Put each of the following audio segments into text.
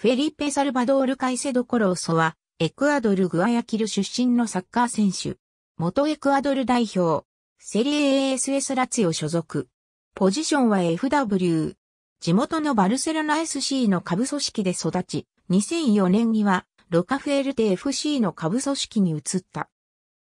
フェリペ・サルバドール・カイセド・コローソは、エクアドル・グアヤキル出身のサッカー選手。元エクアドル代表。セリエ ASS ラツィオ所属。ポジションは FW。地元のバルセロナ SC の下部組織で育ち、2004年には、ロカフェルテ FC の下部組織に移った。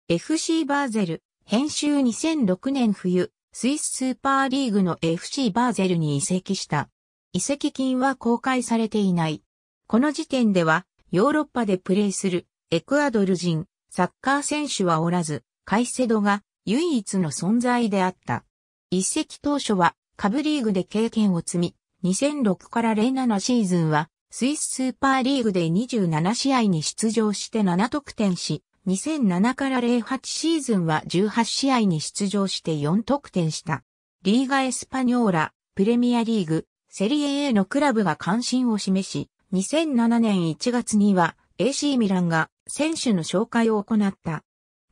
FC バーゼル、編集2006年冬、スイススーパーリーグの FC バーゼルに移籍した。移籍金は公開されていない。この時点では、ヨーロッパでプレーするエクアドル人サッカー選手はおらず、カイセドが唯一の存在であった。一石当初は下部リーグで経験を積み、2006から07シーズンはスイススーパーリーグで27試合に出場して7得点し、2007から08シーズンは18試合に出場して4得点した。リーガ・エスパニョーラ、プレミアリーグ、セリエ A のクラブが関心を示し、2007年1月には AC ミランが選手の紹介を行った。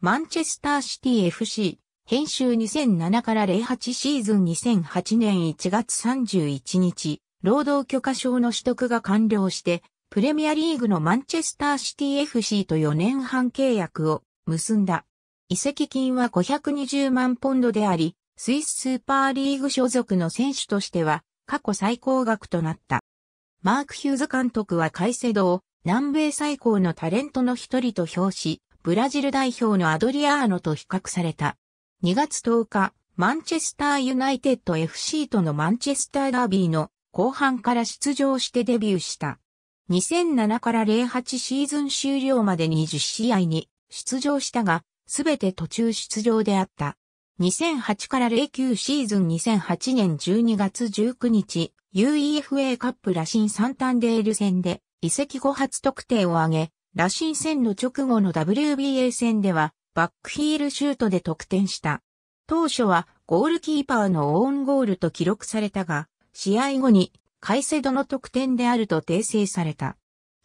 マンチェスターシティ FC、編集2007から08シーズン2008年1月31日、労働許可証の取得が完了して、プレミアリーグのマンチェスターシティ FC と4年半契約を結んだ。移籍金は520万ポンドであり、スイススーパーリーグ所属の選手としては過去最高額となった。マーク・ヒューズ監督はカイセドを南米最高のタレントの一人と評し、ブラジル代表のアドリアーノと比較された。2月10日、マンチェスターユナイテッド FC とのマンチェスターダービーの後半から出場してデビューした。2007から08シーズン終了まで20試合に出場したが、すべて途中出場であった。2008から09シーズン2008年12月19日、UEFA カップ羅針サンタンデール戦で移籍後初得点を挙げ、羅針戦の直後の WBA 戦ではバックヒールシュートで得点した。当初はゴールキーパーのオーンゴールと記録されたが、試合後にカイセドの得点であると訂正された。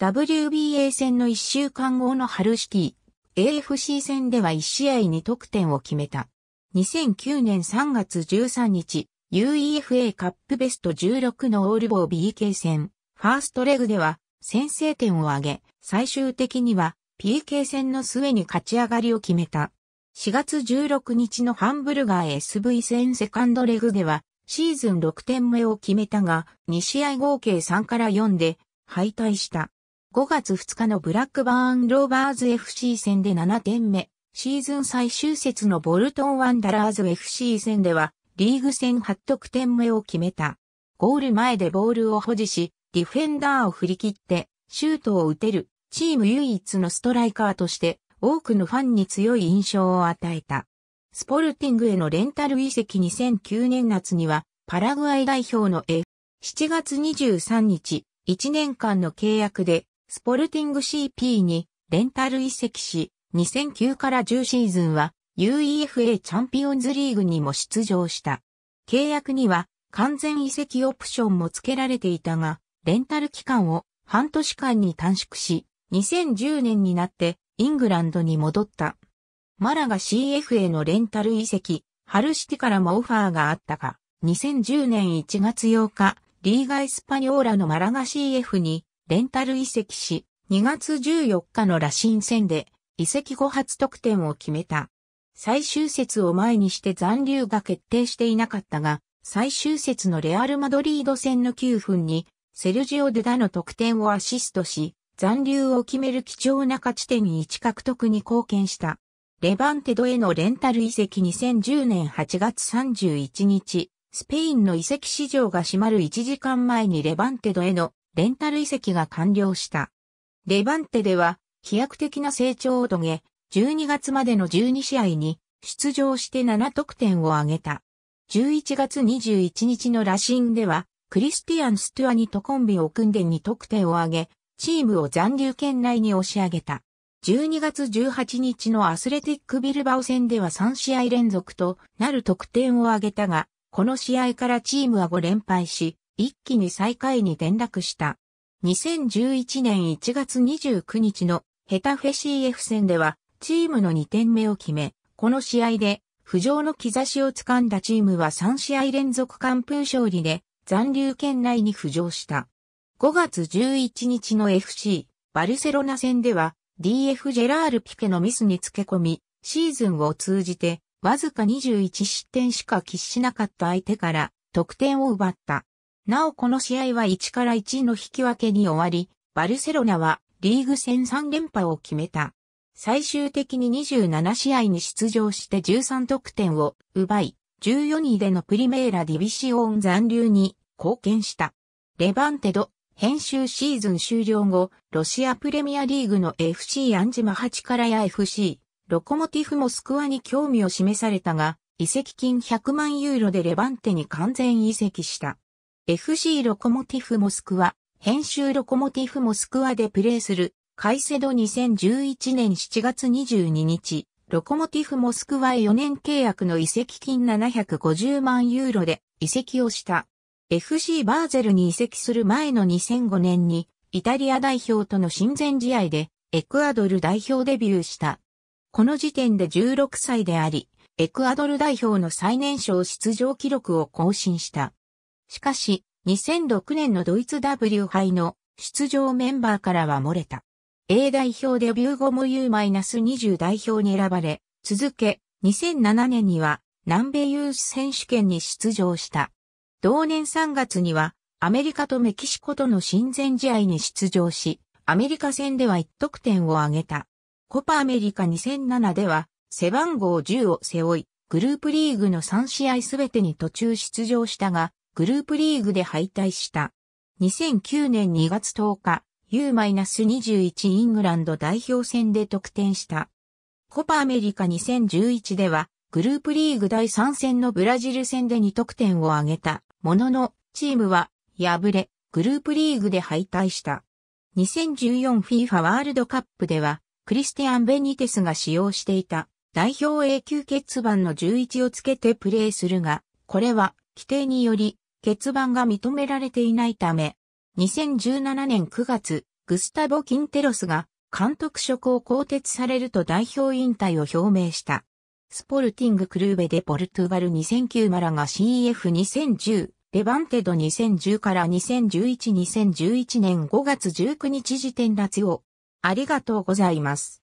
WBA 戦の1週間後のハルシティ、AFC 戦では1試合に得点を決めた。2009年3月13日、UEFA カップベスト16のオールボー BK 戦、ファーストレグでは先制点を挙げ、最終的には PK 戦の末に勝ち上がりを決めた。4月16日のハンブルガー SV 戦セカンドレグでは、シーズン6点目を決めたが、2試合合計3から4で敗退した。5月2日のブラックバーンローバーズ FC 戦で7点目、シーズン最終節のボルトンワンダラーズ FC 戦ではリーグ戦8得点目を決めた。ゴール前でボールを保持し、ディフェンダーを振り切って、シュートを打てる、チーム唯一のストライカーとして、多くのファンに強い印象を与えた。スポルティングへのレンタル移籍2009年夏には、パラグアイ代表の F、7月23日、1年間の契約で、スポルティング CP にレンタル移籍し、2009から10シーズンは UEFA チャンピオンズリーグにも出場した。契約には完全移籍オプションも付けられていたが、レンタル期間を半年間に短縮し、2010年になってイングランドに戻った。マラが CF へのレンタル移籍、ハルシティからもオファーがあったが、2010年1月8日、リーガ・エスパニョーラのマラガ CF にレンタル移籍し、2月14日の羅針戦で移籍後初得点を決めた。最終節を前にして残留が決定していなかったが、最終節のレアル・マドリード戦の9分に、セルジオ・デダの得点をアシストし、残留を決める貴重な勝ち点1獲得に貢献した。レバンテドへのレンタル移籍2010年8月31日、スペインの移籍市場が閉まる1時間前にレバンテドへのレンタル移籍が完了した。レバンテでは飛躍的な成長を遂げ、12月までの12試合に出場して7得点を挙げた。11月21日の羅針では、クリスティアン・ストゥアニとコンビを組んで2得点を挙げ、チームを残留圏内に押し上げた。12月18日のアスレティックビルバオ戦では3試合連続となる得点を挙げたが、この試合からチームは5連敗し、一気に最下位に転落した。2011年1月29日のヘタフェ CF 戦ではチームの2点目を決め、この試合で浮上の兆しをつかんだチームは3試合連続完封勝利で残留圏内に浮上した。5月11日の FC バルセロナ戦では DF ジェラール・ピケのミスにつけ込み、シーズンを通じてわずか21失点しか喫しなかった相手から得点を奪った。なおこの試合は1から1の引き分けに終わり、バルセロナはリーグ戦3連覇を決めた。最終的に27試合に出場して13得点を奪い、14位でのプリメーラディビシオン残留に貢献した。レバンテド、編集シーズン終了後、ロシアプレミアリーグの FC アンジマ8からや FC、ロコモティフモスクワに興味を示されたが、移籍金100万ユーロでレバンテに完全移籍した。FC ロコモティフモスクワ、編集ロコモティフモスクワでプレーするカイセド2011年7月22日、ロコモティフモスクワへ4年契約の移籍金750万ユーロで移籍をした。FC バーゼルに移籍する前の2005年に、イタリア代表との親善試合で、エクアドル代表デビューした。この時点で16歳であり、エクアドル代表の最年少出場記録を更新した。しかし、2006年のドイツ W 杯の出場メンバーからは漏れた。A 代表デビュー後も U-20 代表に選ばれ、続け、2007年には南米ユース選手権に出場した。同年3月にはアメリカとメキシコとの親善試合に出場し、アメリカ戦では1得点を挙げた。コパアメリカ2007では背番号10を背負い、グループリーグの3試合すべてに途中出場したが、グループリーグで敗退した。2009年2月10日、U-21 イングランド代表戦で得点した。コパアメリカ2011では、グループリーグ第3戦のブラジル戦で2得点を挙げたものの、チームは敗れ、グループリーグで敗退した。2014FIFA ワールドカップでは、クリスティアン・ベニテスが使用していた代表永久欠番の11をつけてプレーするが、これは規定により欠番が認められていないため、2017年9月、グスタボ・キンテロスが監督職を更迭されると代表引退を表明した。スポルティング・クルーベでポルトゥガル2009マラが CF2010、レバンテド2010から2011-2011年5月19日時点ラツオ。ありがとうございます。